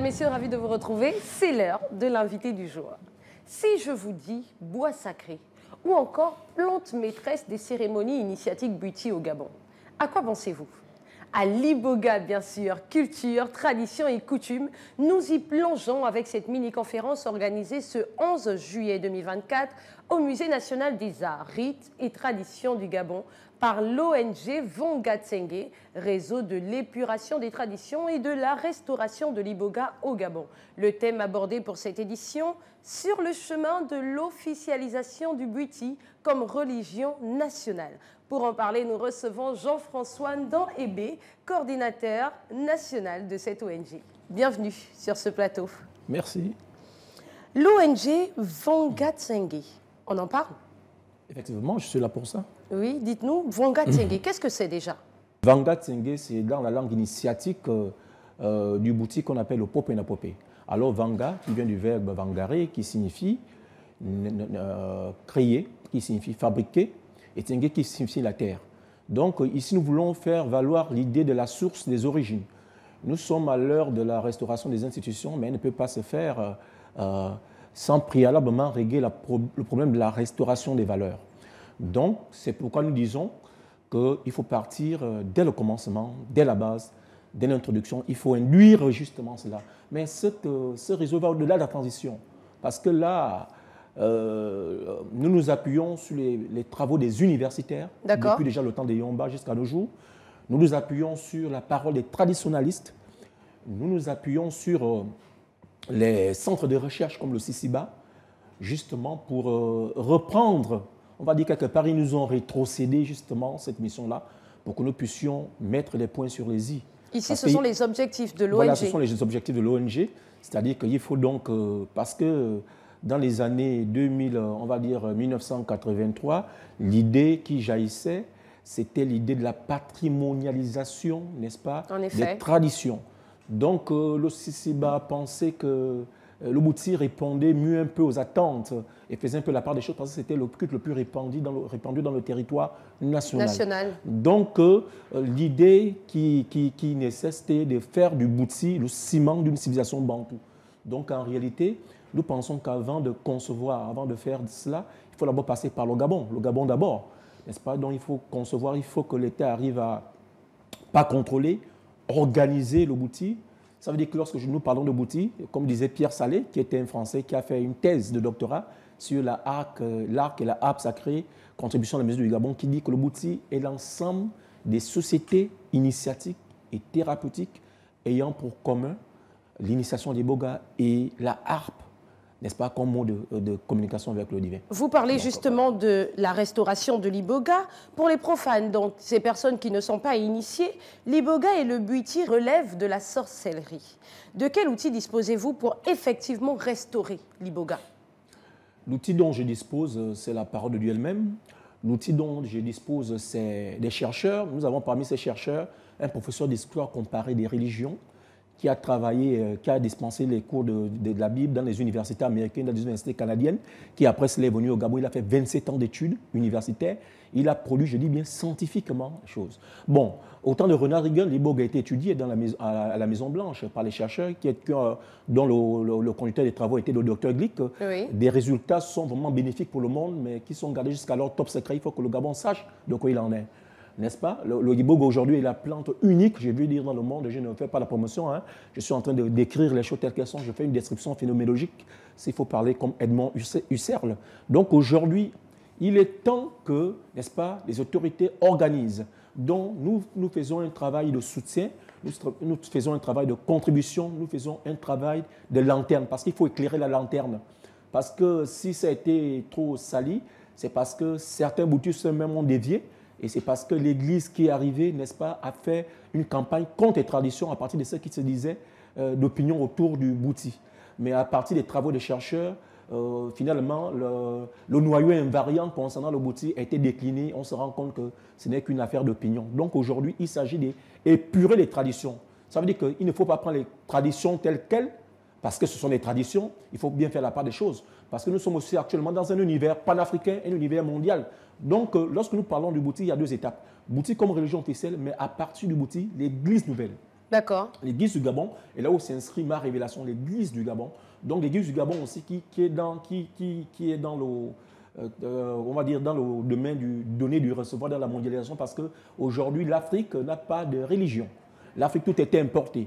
mesdames, messieurs, ravi de vous retrouver. C'est l'heure de l'invité du jour. Si je vous dis bois sacré ou encore plante maîtresse des cérémonies initiatiques buty au Gabon, à quoi pensez-vous à l'Iboga, bien sûr, culture, tradition et coutume. Nous y plongeons avec cette mini-conférence organisée ce 11 juillet 2024 au Musée national des arts, rites et traditions du Gabon par l'ONG Vongatsenge, réseau de l'épuration des traditions et de la restauration de l'Iboga au Gabon. Le thème abordé pour cette édition, sur le chemin de l'officialisation du Buti comme religion nationale. Pour en parler, nous recevons Jean-François ndan coordinateur national de cette ONG. Bienvenue sur ce plateau. Merci. L'ONG Vangatsenge, on en parle Effectivement, je suis là pour ça. Oui, dites-nous, Tsenge. qu'est-ce que c'est déjà Vangatsenge, c'est dans la langue initiatique euh, euh, du boutique qu'on appelle le Popé. Alors, Vanga, qui vient du verbe vangare, qui signifie euh, créer, qui signifie fabriquer, et qui signifie la terre. Donc euh, ici, nous voulons faire valoir l'idée de la source des origines. Nous sommes à l'heure de la restauration des institutions, mais elle ne peut pas se faire euh, euh, sans préalablement régler la le problème de la restauration des valeurs. Donc, c'est pourquoi nous disons qu'il faut partir dès le commencement, dès la base, dès l'introduction. Il faut induire justement cela. Mais ce, ce réseau va au-delà de la transition. Parce que là, euh, nous nous appuyons sur les, travaux des universitaires, depuis déjà le temps des Yomba jusqu'à nos jours. Nous nous appuyons sur la parole des traditionnalistes Nous nous appuyons sur euh, les centres de recherche comme le CICIBA, justement pour euh, reprendre, on va dire quelque part, ils nous ont rétrocédé justement cette mission-là pour que nous puissions mettre les points sur les i. Ici, ce sont les objectifs de l'ONG. Voilà, ce sont les objectifs de l'ONG. C'est-à-dire qu'il faut donc, parce que dans les années 2000, euh, on va dire 1983, euh, l'idée qui jaillissait, c'était l'idée de la patrimonialisation, n'est-ce pas, en effet. des traditions. Donc euh, le Sissiba pensait que le Boutsi répondait mieux un peu aux attentes et faisait un peu la part des choses parce que c'était le culte le plus répandu dans le, répandu dans le territoire national. Donc, l'idée qui, qui, de faire du Boutsi le ciment d'une civilisation bantoue. Donc, en réalité, nous pensons qu'avant de concevoir, avant de faire cela, il faut d'abord passer par le Gabon, le Gabon d'abord, n'est-ce pas Donc il faut concevoir, il faut que l'État arrive à pas contrôler, organiser le bouti. Ça veut dire que lorsque nous parlons de bouti, comme disait Pierre Salé, qui était un Français qui a fait une thèse de doctorat sur l'arc et la harpe sacrée, contribution à la musique du Gabon, qui dit que le bouti est l'ensemble des sociétés initiatiques et thérapeutiques ayant pour commun l'initiation des bogas et la harpe n'est-ce pas, comme mot euh, de, communication avec le divin. Vous parlez justement de la restauration de l'iboga. Pour les profanes, donc ces personnes qui ne sont pas initiées, l'iboga et le buiti relèvent de la sorcellerie. De quel outil disposez-vous pour effectivement restaurer l'iboga L'outil dont je dispose, euh, c'est la parole de Dieu elle-même. L'outil dont je dispose, c'est des chercheurs. Nous avons parmi ces chercheurs un professeur d'histoire comparée des religions qui a travaillé, euh, qui a dispensé les cours de, la Bible dans les universités américaines, dans les universités canadiennes, qui après s'est est venu au Gabon. Il a fait 27 ans d'études universitaires. Il a produit, je dis bien scientifiquement, les choses. Bon, au temps de Renard Reagan, l'Ibog a été étudié dans la, à, à la Maison-Blanche par les chercheurs qui euh, dont le, conducteur des travaux était le docteur Glick. Des résultats sont vraiment bénéfiques pour le monde, mais qui sont gardés jusqu'alors top secret. Il faut que le Gabon sache de quoi il en est n'est-ce pas Le, le aujourd'hui est la plante unique, j'ai vu dire dans le monde, je ne fais pas la promotion, hein. je suis en train de décrire les choses telles qu'elles sont, je fais une description phénoménologique, s'il faut parler comme Edmond Husserl. Donc aujourd'hui, il est temps que, n'est-ce pas, les autorités organisent, dont nous, nous faisons un travail de soutien, nous, faisons un travail de contribution, nous faisons un travail de lanterne, parce qu'il faut éclairer la lanterne. Parce que si ça a été trop sali, c'est parce que certains boutus sont même ont dévié, et c'est parce que l'Église qui est arrivée, n'est-ce pas, a fait une campagne contre les traditions à partir de ce qui se disait euh, d'opinion autour du Bouti. Mais à partir des travaux des chercheurs, euh, finalement, le, le, noyau invariant concernant le Bouti a été décliné. On se rend compte que ce n'est qu'une affaire d'opinion. Donc aujourd'hui, il s'agit d'épurer les traditions. Ça veut dire qu'il ne faut pas prendre les traditions telles quelles, parce que ce sont des traditions. Il faut bien faire la part des choses. Parce que nous sommes aussi actuellement dans un univers panafricain, un univers mondial. Donc, euh, lorsque nous parlons du Bouti, il y a deux étapes. Bouti comme religion officielle, mais à partir du Bouti, l'Église nouvelle. D'accord. L'Église du Gabon, et là où s'inscrit ma révélation, l'Église du Gabon. Donc, l'Église du Gabon aussi qui, est dans, qui, qui, est dans le... Euh, euh, on va dire, dans le domaine du donner, du recevoir, dans la mondialisation, parce qu'aujourd'hui, l'Afrique n'a pas de religion. L'Afrique, tout est importé.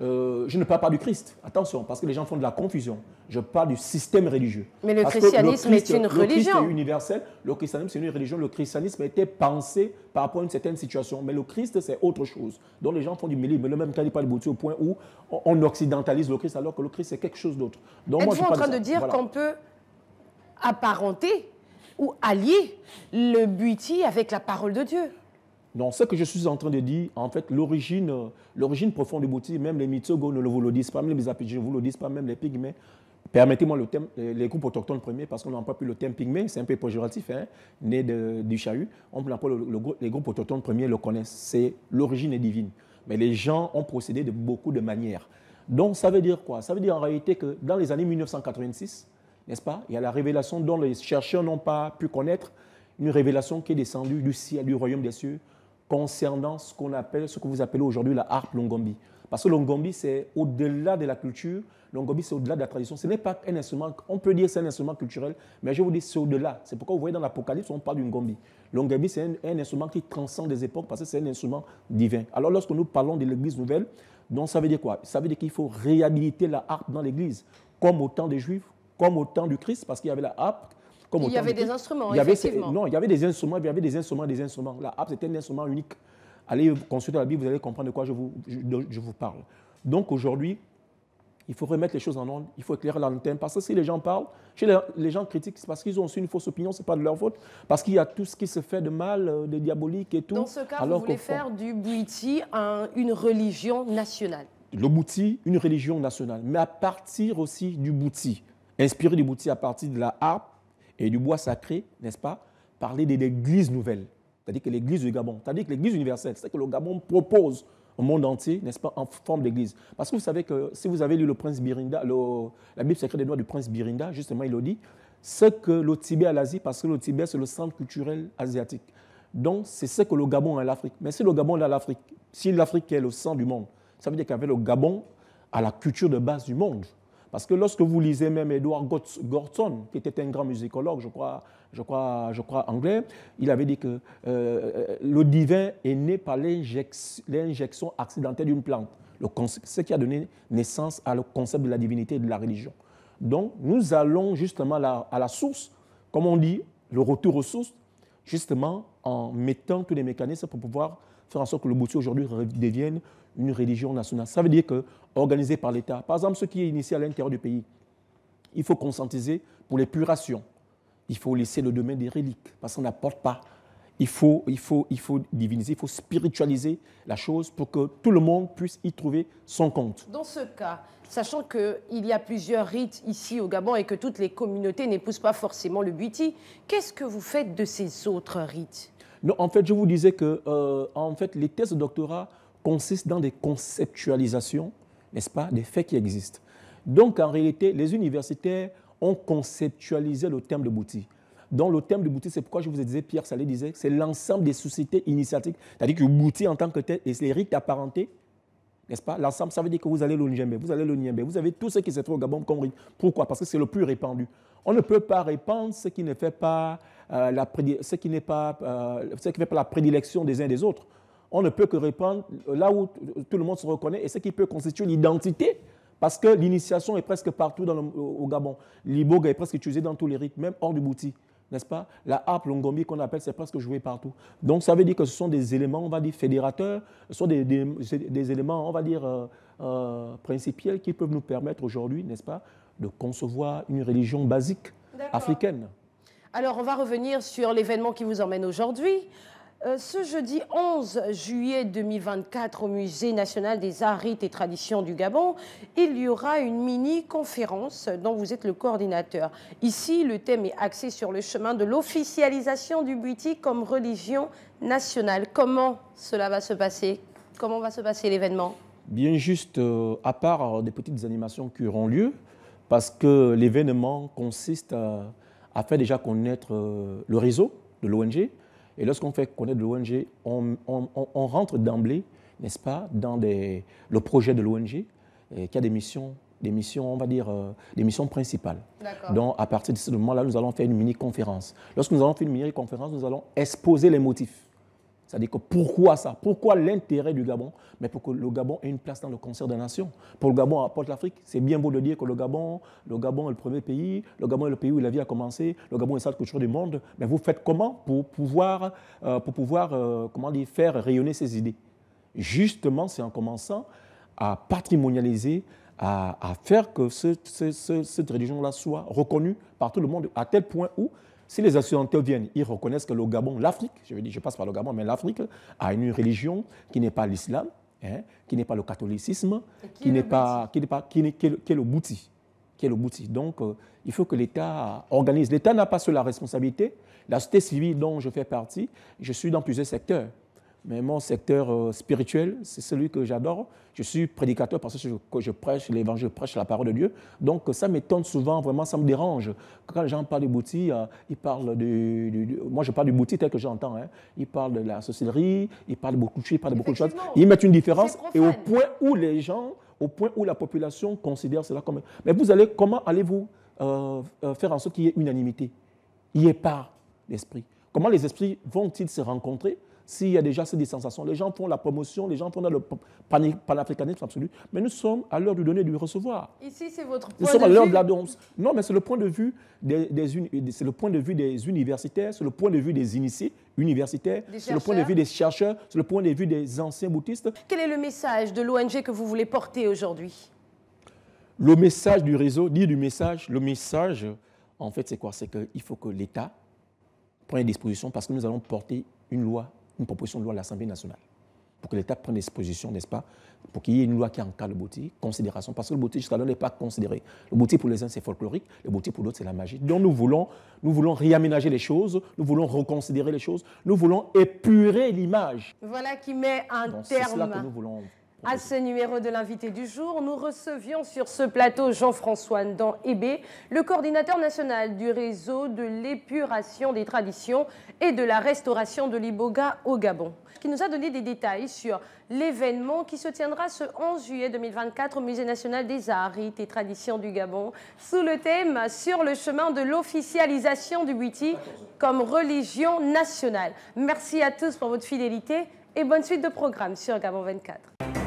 Euh, je ne parle pas du Christ, attention, parce que les gens font de la confusion. Je parle du système religieux. Mais le christianisme est une religion. Le est universel, le christianisme c'est une religion, le christianisme a pensé par rapport à une certaine situation, mais le Christ c'est autre chose. Donc les gens font du méli, mais le même cas pas le au point où on occidentalise le Christ alors que le Christ c'est quelque chose d'autre. Êtes-vous en train de, dire qu'on peut apparenter ou allier le buti avec la parole de Dieu donc, ce que je suis en train de dire, en fait, l'origine, profonde du Bouti, même les Mitsogo ne vous le disent pas, même les Apigés ne vous le disent pas, même les Pygmées. Permettez-moi le thème, les groupes autochtones premiers, parce qu'on n'a pas plus le thème pygmée, c'est un peu pejoratif, hein, né du chahut. On pas le, le, les groupes autochtones premiers le connaissent. C'est l'origine est divine. Mais les gens ont procédé de beaucoup de manières. Donc, ça veut dire quoi Ça veut dire en réalité que dans les années 1986, n'est-ce pas, il y a la révélation dont les chercheurs n'ont pas pu connaître, une révélation qui est descendue du ciel, du royaume des cieux, concernant ce qu'on appelle, ce que vous appelez aujourd'hui la harpe longombi. Parce que l'ongombi, c'est au-delà de la culture, l'ongombi, c'est au-delà de la tradition. Ce n'est pas un instrument, on peut dire c'est un instrument culturel, mais je vous dis c'est au-delà. C'est pourquoi vous voyez dans l'Apocalypse, on parle d'une gombi. L'ongombi, c'est un, instrument qui transcende les époques parce que c'est un instrument divin. Alors lorsque nous parlons de l'Église nouvelle, donc ça veut dire quoi Ça veut dire qu'il faut réhabiliter la harpe dans l'Église, comme au temps des Juifs, comme au temps du Christ, parce qu'il y avait la harpe, il y avait des instruments, effectivement. Non, il y avait des instruments, il y avait des instruments, des instruments. La harpe, c'était un instrument unique. Allez consulter la Bible, vous allez comprendre de quoi je vous, je, vous parle. Donc aujourd'hui, il faut remettre les choses en ordre, il faut éclairer la Parce que si les gens parlent, si les, gens critiquent, c'est parce qu'ils ont aussi une fausse opinion, ce n'est pas de leur faute. Parce qu'il y a tout ce qui se fait de mal, euh, de diabolique et tout. Dans ce cas, alors vous voulez faire du Bouti une religion nationale Le Bouti, une religion nationale. Mais à partir aussi du Bouti, inspiré du Bouti à partir de la harpe, et du bois sacré, n'est-ce pas, parler de l'Église nouvelle, c'est-à-dire que l'Église du Gabon, c'est-à-dire que l'Église universelle, cest à que le Gabon propose au monde entier, n'est-ce pas, en forme d'Église. Parce que vous savez que si vous avez lu le prince Birinda, la Bible sacrée des noix du prince Birinda, justement, il le dit, c'est que le Tibet à l'Asie, parce que le Tibet, c'est le centre culturel asiatique. Donc, c'est ce que le Gabon a à l'Afrique. Mais si le Gabon est à l'Afrique, si l'Afrique est le centre du monde, ça veut dire qu'avec le Gabon, à la culture de base du monde, parce que lorsque vous lisez même Edward Gorton, qui était un grand musicologue, je crois, je crois, je crois anglais, il avait dit que euh, euh, le divin est né par l'injection accidentelle d'une plante, le ce qui a donné naissance à le concept de la divinité et de la religion. Donc, nous allons justement à la source, comme on dit, le retour aux sources, justement en mettant tous les mécanismes pour pouvoir faire en sorte que le buti aujourd'hui devienne une religion nationale. Ça veut dire que, organisé par l'État, par exemple, ce qui est initié à l'intérieur du pays, il faut conscientiser pour l'épuration. Il faut laisser le domaine des reliques, parce qu'on n'apporte pas. Il faut, il, faut, il faut diviniser, il faut spiritualiser la chose pour que tout le monde puisse y trouver son compte. Dans ce cas, sachant qu'il y a plusieurs rites ici au Gabon et que toutes les communautés n'épousent pas forcément le buti, qu'est-ce que vous faites de ces autres rites non, en fait, je vous disais que euh, en fait, les thèses de doctorat consistent dans des conceptualisations, n'est-ce pas, des faits qui existent. Donc, en réalité, les universitaires ont conceptualisé le terme de Bouti. Donc, le terme de Bouti, c'est pourquoi je vous ai dit, Pierre Salé disait, c'est l'ensemble des sociétés initiatiques, c'est-à-dire que Bouti en tant que tel et les rites apparentés n'est-ce pas L'ensemble, ça veut dire que vous allez l'Oniembe, vous allez l'Oniembe, vous avez tout ce qui se trouve au Gabon comme riz. Pourquoi Parce que c'est le plus répandu. On ne peut pas répandre ce qui ne fait pas, euh, la, ce qui pas, euh, ce qui fait pas la prédilection des uns des autres. On ne peut que répandre euh, là où tout le monde se reconnaît et ce qui peut constituer l'identité parce que l'initiation est presque partout dans au Gabon. L'iboga est presque utilisé dans tous les rites, même hors du bouti n'est-ce pas La harpe longombi qu'on appelle, c'est presque joué partout. Donc ça veut dire que ce sont des éléments, on va dire, fédérateurs, ce sont des, éléments, on va dire, euh, euh, principiels qui peuvent nous permettre aujourd'hui, n'est-ce pas, de concevoir une religion basique africaine. Alors on va revenir sur l'événement qui vous emmène aujourd'hui. Euh, ce jeudi 11 juillet 2024 au Musée national des arts, rites et traditions du Gabon, il y aura une mini-conférence dont vous êtes le coordinateur. Ici, le thème est axé sur le chemin de l'officialisation du Bwiti comme religion nationale. Comment cela va se passer Comment va se passer l'événement Bien juste, euh, à part euh, des petites animations qui auront lieu, parce que l'événement consiste à, faire déjà connaître le réseau de l'ONG, et lorsqu'on fait connaître l'ONG, on, rentre d'emblée, n'est-ce pas, dans le projet de l'ONG, qui a des missions des missions, on va dire, euh, des missions principales. Donc, à partir de ce moment-là, nous allons faire une mini-conférence. Lorsque nous allons faire une mini-conférence, nous allons exposer les motifs. C'est-à-dire que pourquoi ça Pourquoi l'intérêt du Gabon Mais pour que le Gabon ait une place dans le concert des nations. Pour le Gabon, apporte l'Afrique. C'est bien beau de dire que le Gabon, le Gabon est le premier pays, le Gabon est le pays où la vie a commencé, le Gabon est ça culture du monde. Mais vous faites comment pour pouvoir, euh, pour pouvoir euh, comment dire, faire rayonner ces idées Justement, c'est en commençant à patrimonialiser, à, faire que cette religion-là soit reconnue par tout le monde, à tel point où si les occidentaux viennent, ils reconnaissent que le Gabon, l'Afrique, je veux dire, je passe par le Gabon, mais l'Afrique a une religion qui n'est pas l'islam, hein, qui n'est pas le catholicisme, qui, n'est pas, qui n'est pas, est, le, bouti, qui est le Donc, euh, il faut que l'État organise. L'État n'a pas seule la responsabilité. La société civile dont je fais partie, je suis dans plusieurs secteurs. Mais mon secteur euh, spirituel, c'est celui que j'adore. Je suis prédicateur parce que je, prêche l'évangile, je prêche la parole de Dieu. Donc ça m'étonne souvent, vraiment, ça me dérange. Quand les gens parlent de bouti, euh, ils parlent de, Moi, je parle du bouti tel que j'entends. Hein. Ils parlent de la sorcellerie, ils parlent de beaucoup de choses, ils beaucoup de choses. Ils mettent une différence. Et au point où les gens, au point où la population considère cela comme... Mais vous allez, comment allez-vous euh, faire en sorte qu'il y ait unanimité Il n'y ait pas d'esprit. Comment les esprits vont-ils se rencontrer s'il y a déjà ces sensations. Les gens font la promotion, les gens font le panafricanisme absolu, mais nous sommes à l'heure de donner et du recevoir. Ici, c'est votre point nous sommes à l'heure de la Non, mais c'est le point de vue des, c'est le point de vue des universitaires, c'est le point de vue des initiés universitaires, c'est le point de vue des chercheurs, c'est le point de vue des anciens bouddhistes. Quel est le message de l'ONG que vous voulez porter aujourd'hui Le message du réseau, dit du message, le message, en fait, c'est quoi C'est qu'il faut que l'État prenne des dispositions parce que nous allons porter une loi une proposition de loi à l'Assemblée nationale pour que l'État prenne des positions, n'est-ce pas, pour qu'il y ait une loi qui encadre le beauté, considération, parce que le jusqu'à là, n'est pas considéré. Le beauté pour les uns c'est folklorique, le beauté pour d'autres c'est la magie. Donc nous voulons, nous voulons réaménager les choses, nous voulons reconsidérer les choses, nous voulons épurer l'image. Voilà qui met un terme. C'est cela que nous voulons à ce numéro de l'invité du jour, nous recevions sur ce plateau Jean-François Dan ebé le coordinateur national du réseau de l'épuration des traditions et de la restauration de l'Iboga au Gabon, qui nous a donné des détails sur l'événement qui se tiendra ce 11 juillet 2024 au Musée national des arts, et traditions du Gabon, sous le thème « Sur le chemin de l'officialisation du Witi comme religion nationale ». Merci à tous pour votre fidélité et bonne suite de programme sur Gabon 24.